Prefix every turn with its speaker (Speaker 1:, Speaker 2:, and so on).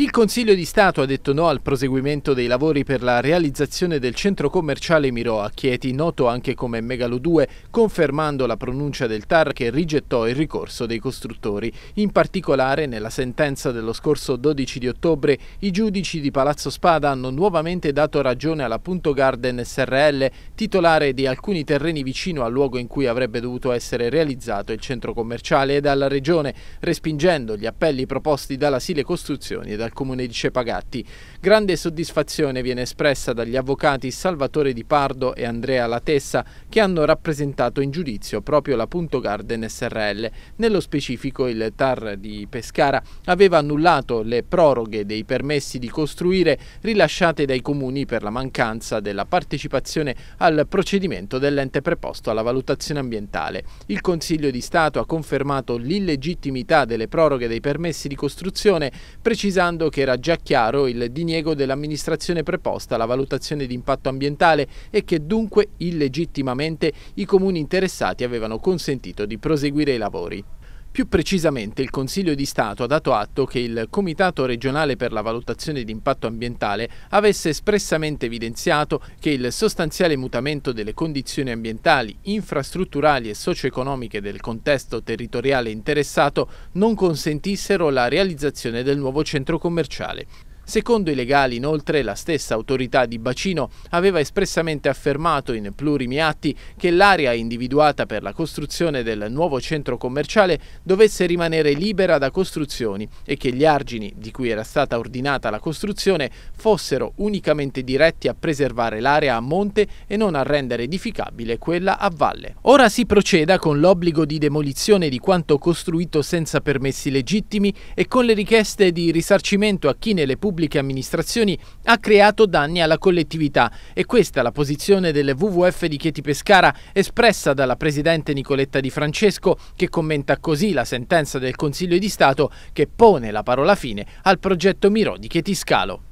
Speaker 1: Il Consiglio di Stato ha detto no al proseguimento dei lavori per la realizzazione del centro commerciale Mirò a Chieti, noto anche come Megalo 2, confermando la pronuncia del TAR che rigettò il ricorso dei costruttori. In particolare, nella sentenza dello scorso 12 di ottobre, i giudici di Palazzo Spada hanno nuovamente dato ragione alla Punto Garden SRL, titolare di alcuni terreni vicino al luogo in cui avrebbe dovuto essere realizzato il centro commerciale e alla Regione, respingendo gli appelli proposti dalla Sile Costruzioni e dal dal comune di Cepagatti. Grande soddisfazione viene espressa dagli avvocati Salvatore Di Pardo e Andrea Latessa che hanno rappresentato in giudizio proprio la Punto Garden SRL. Nello specifico il TAR di Pescara aveva annullato le proroghe dei permessi di costruire rilasciate dai comuni per la mancanza della partecipazione al procedimento dell'ente preposto alla valutazione ambientale. Il Consiglio di Stato ha confermato l'illegittimità delle proroghe dei permessi di costruzione precisando ricordando che era già chiaro il diniego dell'amministrazione preposta alla valutazione di impatto ambientale e che dunque illegittimamente i comuni interessati avevano consentito di proseguire i lavori. Più precisamente il Consiglio di Stato ha dato atto che il Comitato regionale per la valutazione di impatto ambientale avesse espressamente evidenziato che il sostanziale mutamento delle condizioni ambientali, infrastrutturali e socio-economiche del contesto territoriale interessato non consentissero la realizzazione del nuovo centro commerciale. Secondo i legali, inoltre, la stessa autorità di bacino aveva espressamente affermato in plurimi atti che l'area individuata per la costruzione del nuovo centro commerciale dovesse rimanere libera da costruzioni e che gli argini di cui era stata ordinata la costruzione fossero unicamente diretti a preservare l'area a monte e non a rendere edificabile quella a valle. Ora si proceda con l'obbligo di demolizione di quanto costruito senza permessi legittimi e con le richieste di risarcimento a chi nelle pubbliche pubbliche amministrazioni ha creato danni alla collettività e questa è la posizione delle WWF di Chieti Pescara espressa dalla presidente Nicoletta Di Francesco che commenta così la sentenza del Consiglio di Stato che pone la parola fine al progetto Miro di Chieti Scalo.